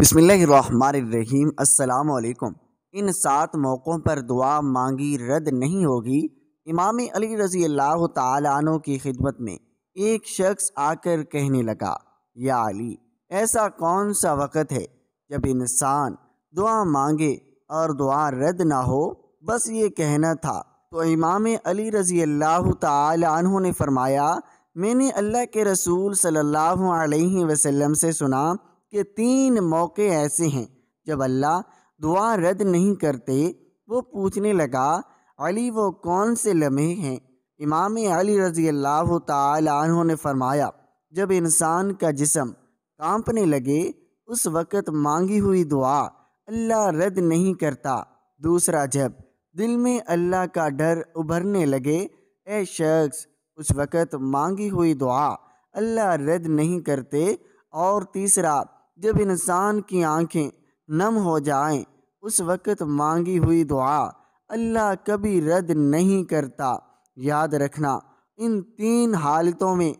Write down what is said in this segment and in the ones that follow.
बसमीम अल्लाम इन सात मौक़ों पर दुआ मांगी रद्द नहीं होगी इमाम अली रज़ी अल्लाह तु की खिदमत में एक शख्स आकर कहने लगा या अली ऐसा कौन सा वक़्त है जब इंसान दुआ मांगे और दुआ रद्द ना हो बस ये कहना था तो इमाम अली रज़ी अल्लाह तु ने फरमाया मैंने अल्लाह के रसूल सल्लल्लाहु अलैहि वसल्लम से सुना के तीन मौके ऐसे हैं जब अल्लाह दुआ रद्द नहीं करते वो पूछने लगा अली वो कौन से लम्हे हैं इमाम अली रजी अल्लाह तहों ने फरमाया जब इंसान का जिसम कांपने लगे उस वक़्त मांगी हुई दुआ अल्लाह रद्द नहीं करता दूसरा जब दिल में अल्लाह का डर उभरने लगे ए शख्स उस वक़्त मांगी हुई दुआ अल्लाह रद्द नहीं करते और तीसरा जब इंसान की आंखें नम हो जाएं, उस वक़्त मांगी हुई दुआ अल्लाह कभी रद्द नहीं करता याद रखना इन तीन हालतों में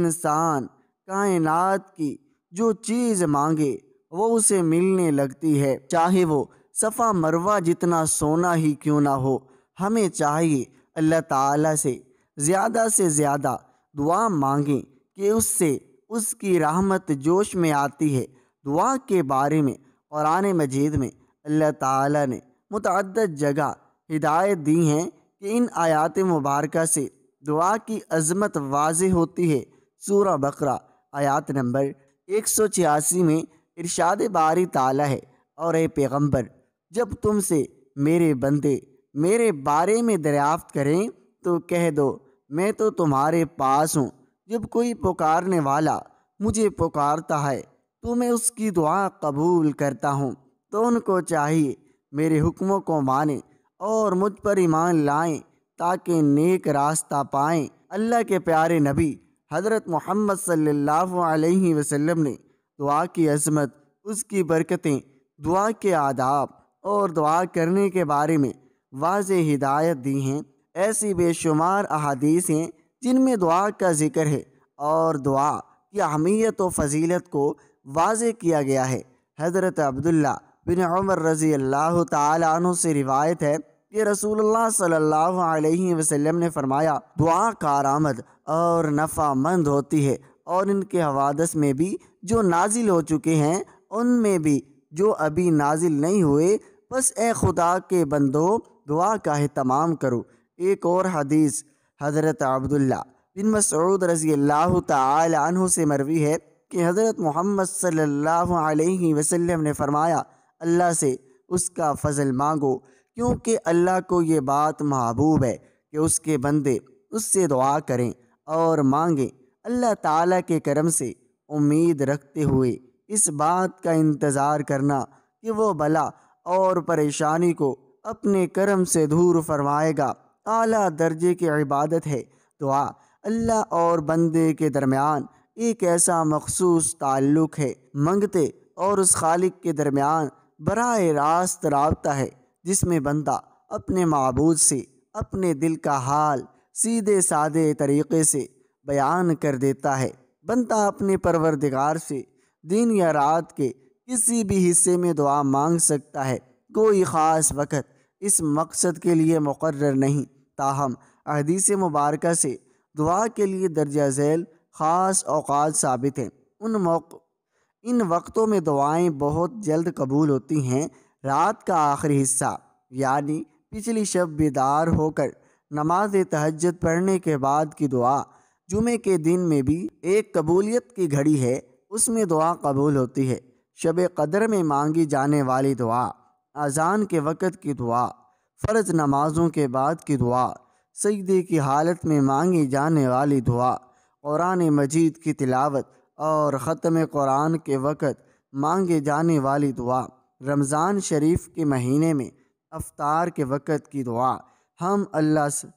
इंसान कायनात की जो चीज़ मांगे वो उसे मिलने लगती है चाहे वो सफ़ा मरवा जितना सोना ही क्यों ना हो हमें चाहिए अल्लाह ताला से ज़्यादा से ज़्यादा दुआ मांगें कि उससे उसकी रहमत जोश में आती है दुआ के बारे में कुरान मजीद में अल्लाह ताला ने मुतद जगह हिदायत दी हैं कि इन आयात मुबारक से दुआ की अजमत वाज होती है सूर बकरा आयात नंबर एक सौ छियासी में इरशाद बारी ताला है और ए पैगम्बर जब तुमसे मेरे बंदे मेरे बारे में दरियाफ्त करें तो कह दो मैं तो तुम्हारे पास हूँ जब कोई पुकारने वाला मुझे पुकारता है तो मैं उसकी दुआ कबूल करता हूँ तो उनको चाहिए मेरे हुक्मों को माने और मुझ पर ईमान लाएं ताकि नेक रास्ता पाएं अल्लाह के प्यारे नबी हज़रत मोहम्मद सल्लल्लाहु अलैहि वसल्लम ने दुआ की अजमत उसकी बरकतें दुआ के आदाब और दुआ करने के बारे में वाज हिदायत दी हैं ऐसी बेशुमार अहादीस हैं जिनमें दुआ का जिक्र है और दुआ की अहमियत व फजीलत को वाज किया गया है हज़रत अब्दुल्ला बिन उमर रज़ी अल्लाह तु से रिवायत है कि रसूलुल्लाह सल्लल्लाहु अलैहि वसल्लम ने फरमाया दुआ कारामद और नफ़ामंद होती है और इनके हवादस में भी जो नाजिल हो चुके हैं उनमें भी जो अभी नाजिल नहीं हुए बस ए खुदा के बंदो दुआ का तमाम करो एक और हदीस हज़रत अब्दुल्ला बिन मसूद रज़ी अल्लाह तु से मरवी है कि हज़रत मोहम्मद सल्लल्लाहु अलैहि वसल्लम ने फरमाया अल्लाह से उसका फजल मांगो क्योंकि अल्लाह को ये बात महबूब है कि उसके बंदे उससे दुआ करें और मांगें अल्लाह ताला के करम से उम्मीद रखते हुए इस बात का इंतज़ार करना कि वो भला और परेशानी को अपने करम से दूर फरमाएगा आला दर्जे की इबादत है दुआ अल्लाह और बंदे के दरमियान एक ऐसा मखसूस ताल्लुक़ है मंगते और उस खालिक के दरमियान बरह रास्त रबता है जिसमें बंदा अपने मबूद से अपने दिल का हाल सीधे सादे तरीक़े से बयान कर देता है बंदा अपने परवरदिगार से दिन या रात के किसी भी हिस्से में दुआ मांग सकता है कोई ख़ास वक़्त इस मकसद के लिए मुकर नहीं ताहम अहदीस मुबारक से दुआ के लिए दर्जा झैल ख़ास अवकात साबित हैं उन मौक़ इन वक्तों में दुआएं बहुत जल्द कबूल होती हैं रात का आखिरी हिस्सा यानी पिछली शब बेदार होकर नमाज तहजद पढ़ने के बाद की दुआ जुमे के दिन में भी एक कबूलियत की घड़ी है उसमें दुआ कबूल होती है शब कदर में मांगी जाने वाली दुआ अजान के वक़्त की दुआ फ़र्ज नमाज़ों के बाद की दुआ सजदे की हालत में मांगी जाने वाली दुआ कुरान मजीद की तिलावत और ख़त्म कुरान के वक़्त मांगे जाने वाली दुआ रमज़ान शरीफ के महीने में अफ्तार के वक़्त की दुआ हम अल्लाह से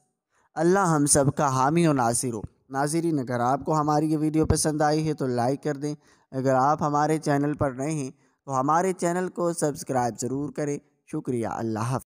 अल्लाह हम सब का हामी और नासिर हो नाजरीन अगर आपको हमारी ये वीडियो पसंद आई है तो लाइक कर दें अगर आप हमारे चैनल पर नए हैं तो हमारे चैनल को सब्सक्राइब ज़रूर करें शुक्रिया अल्लाह